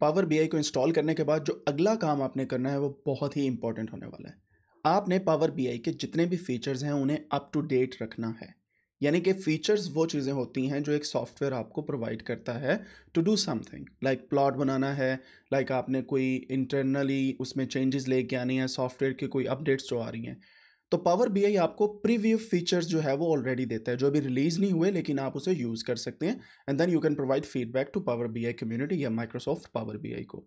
power B को install करने के बाद जो अगला काम आपने करना है वो बहुत ही इंपॉर्टेंट होने वाला है आपने पावर बी के जितने भी फीचर्स हैं उन्हें अप टू डेट रखना है यानी कि फीचर्स वो चीज़ें होती हैं जो एक सॉफ्टवेयर आपको प्रोवाइड करता है to do something like plot बनाना है लाइक like आपने कोई इंटरनली उसमें चेंजेस लेके आनी है सॉफ्टवेयर की कोई अपडेट्स जो आ रही हैं तो पावर बी आई आपको प्रीव्यू फीचर्स जो है वो ऑलरेडी देता है जो अभी रिलीज नहीं हुए लेकिन आप उसे यूज़ कर सकते हैं and then you can provide feedback to power B I community या माइक्रोसॉफ्ट पावर बी आई को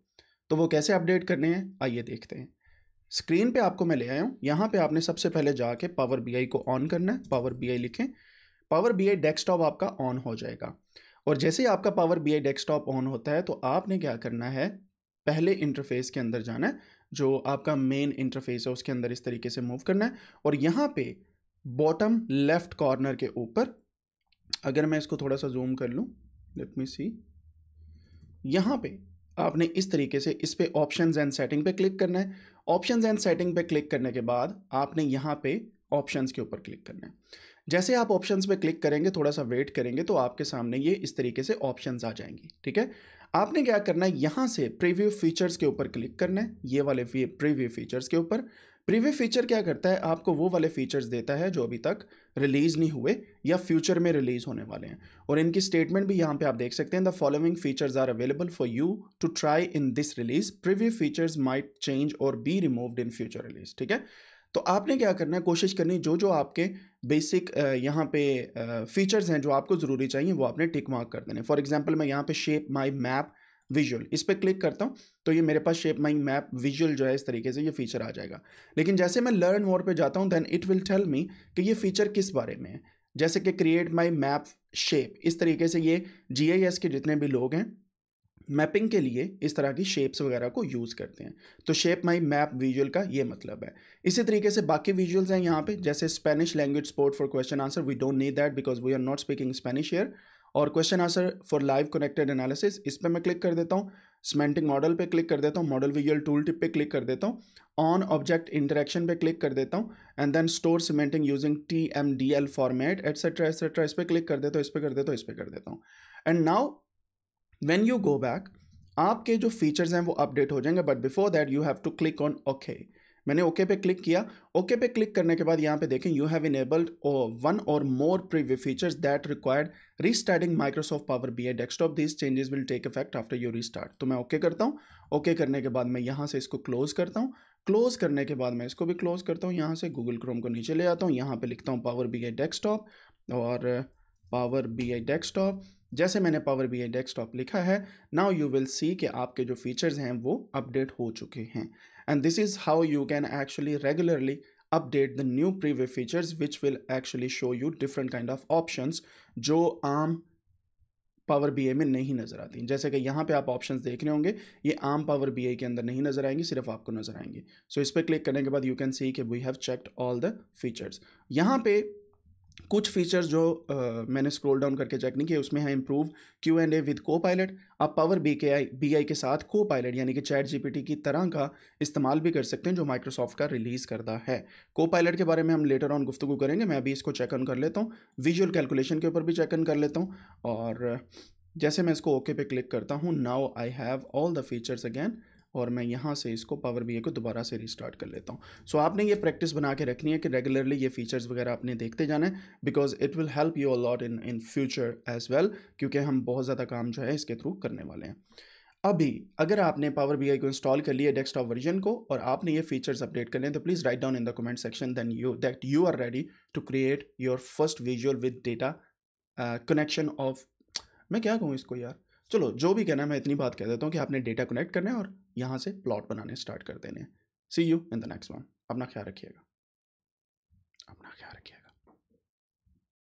तो वो कैसे अपडेट करने हैं आइए देखते हैं स्क्रीन पे आपको मैं ले आया हूँ यहाँ पे आपने सबसे पहले जाके पावर बी आई को ऑन करना है पावर बी आई लिखें पावर बी आई डेस्कटॉप आपका ऑन हो जाएगा और जैसे ही आपका power B I desktop on होता है तो आपने क्या करना है पहले इंटरफेस के अंदर जाना है जो आपका मेन इंटरफेस है उसके अंदर इस तरीके से मूव करना है और यहाँ पे बॉटम लेफ्ट कॉर्नर के ऊपर अगर मैं इसको थोड़ा सा जूम कर लूँ लेट मी सी यहाँ पे आपने इस तरीके से इस पर ऑप्शन एंड सेटिंग पे क्लिक करना है ऑप्शन एंड सेटिंग पे क्लिक करने के बाद आपने यहाँ पे ऑप्शंस के ऊपर क्लिक करना है जैसे आप ऑप्शंस पे क्लिक करेंगे थोड़ा सा वेट करेंगे तो आपके सामने ये इस तरीके से ऑप्शंस आ जाएंगी ठीक है आपने क्या करना है यहाँ से प्रीव्यू फीचर्स के ऊपर क्लिक करना है ये वाले प्रीव्यू फीचर्स के ऊपर प्रीव्यू फीचर क्या करता है आपको वो वाले फीचर्स देता है जो अभी तक रिलीज नहीं हुए या फ्यूचर में रिलीज होने वाले हैं और इनकी स्टेटमेंट भी यहाँ पे आप देख सकते हैं the following features are available for you to try in this release preview features might change और be removed in future release ठीक है तो आपने क्या करना है कोशिश करनी जो जो आपके बेसिक यहाँ पे फीचर्स हैं जो आपको ज़रूरी चाहिए वो आपने टिक मार्क कर देने फॉर एग्जांपल मैं यहाँ पे शेप माय मैप विजुअल इस पर क्लिक करता हूँ तो ये मेरे पास शेप माई मैप विजुअल जो है इस तरीके से ये फीचर आ जाएगा लेकिन जैसे मैं लर्न मोर पर जाता हूँ then it will tell me कि ये फीचर किस बारे में है जैसे कि क्रिएट माई मैप शेप इस तरीके से ये जी के जितने भी लोग हैं मैपिंग के लिए इस तरह की शेप्स वगैरह को यूज़ करते हैं तो शेप माई मैप विजुअल का ये मतलब है इसी तरीके से बाकी विजुअल्स हैं यहाँ पे जैसे Spanish language support for question answer we don't need that because we are not speaking Spanish here और question answer for live connected analysis इस पर मैं क्लिक कर देता हूँ स्मेंटिंग मॉडल पे क्लिक कर देता हूँ मॉडल विजुअल टूल टिप पे क्लिक कर देता हूँ ऑन ऑब्जेक्ट इंटरेक्शन पे क्लिक कर देता हूँ and then store cementing using T M D L format et cetera et cetera इस पर क्लिक कर देता हूँ इस पर कर देता हूँ इस पर कर देता हूँ and now when you go back आपके जो फीचर्स हैं वो अपडेट हो जाएंगे but before that you have to click on okay मैंने ओके okay पे क्लिक किया ओके okay पे क्लिक करने के बाद यहाँ पे देखें you have enabled one or more preview features that required restarting Microsoft power B I desktop this changes will take effect after you restart तो मैं ओके okay करता हूँ ओके करने के बाद मैं यहाँ से इसको क्लोज करता हूँ क्लोज करने के बाद मैं इसको भी क्लोज करता हूँ यहाँ से गूगल क्रोम को नीचे ले आता हूँ यहाँ पर लिखता हूँ पावर बी आई डेस्कटॉप और पावर बी आई डेस्कटॉप जैसे मैंने पावर बी आई डेस्कटॉप लिखा है नाउ यू विल सी कि आपके जो फीचर्स हैं वो अपडेट हो चुके हैं and this is how you can actually regularly update the new previous features which will actually show you different kind of options जो आम पावर बी में नहीं नज़र आती जैसे कि यहाँ पे आप ऑप्शंस देख रहे होंगे ये आम पावर बी के अंदर नहीं नज़र आएंगे सिर्फ आपको नज़र आएंगे सो so, इस पर क्लिक करने के बाद यू कैन सी कि we have checked all the features यहाँ पे कुछ फीचर्स जो आ, मैंने स्क्रॉल डाउन करके चेक नहीं किए उसमें है improve Q and A with copilot आप पावर बी के आई बी आई के साथ को पायलट यानी कि चैट जीपीटी की तरह का इस्तेमाल भी कर सकते हैं जो माइक्रोसॉफ्ट का रिलीज़ करता है को पायलट के बारे में हम लेटर ऑन गुफ्तु करेंगे मैं अभी इसको चेक ऑन कर लेता हूँ विजुअल कैलकुलेशन के ऊपर भी चेक ऑन कर लेता हूँ और जैसे मैं इसको ओके okay पे क्लिक करता हूँ now I have all the features again और मैं यहाँ से इसको पावर बी को दोबारा से रिस्टार्ट कर लेता हूँ सो so, आपने ये प्रैक्टिस बना के रखनी है कि रेगुलरली ये फीचर्स वगैरह आपने देखते जाना है because it will help you a lot in in future as well क्योंकि हम बहुत ज़्यादा काम जो है इसके थ्रू करने वाले हैं अभी अगर आपने पावर बी को इंस्टॉल कर लिया डेस्कटॉप वर्जन को और आपने ये फीचर्स अपडेट कर लें तो please write down in the comment section then you that you are ready to create your first visual with data connection of मैं क्या कहूँ इसको यार चलो जो भी कहना है मैं इतनी बात कह देता हूँ कि आपने डेटा कनेक्ट करना है और यहाँ से प्लॉट बनाने स्टार्ट कर देने see you in the next one अपना ख्याल रखिएगा अपना ख्याल रखिएगा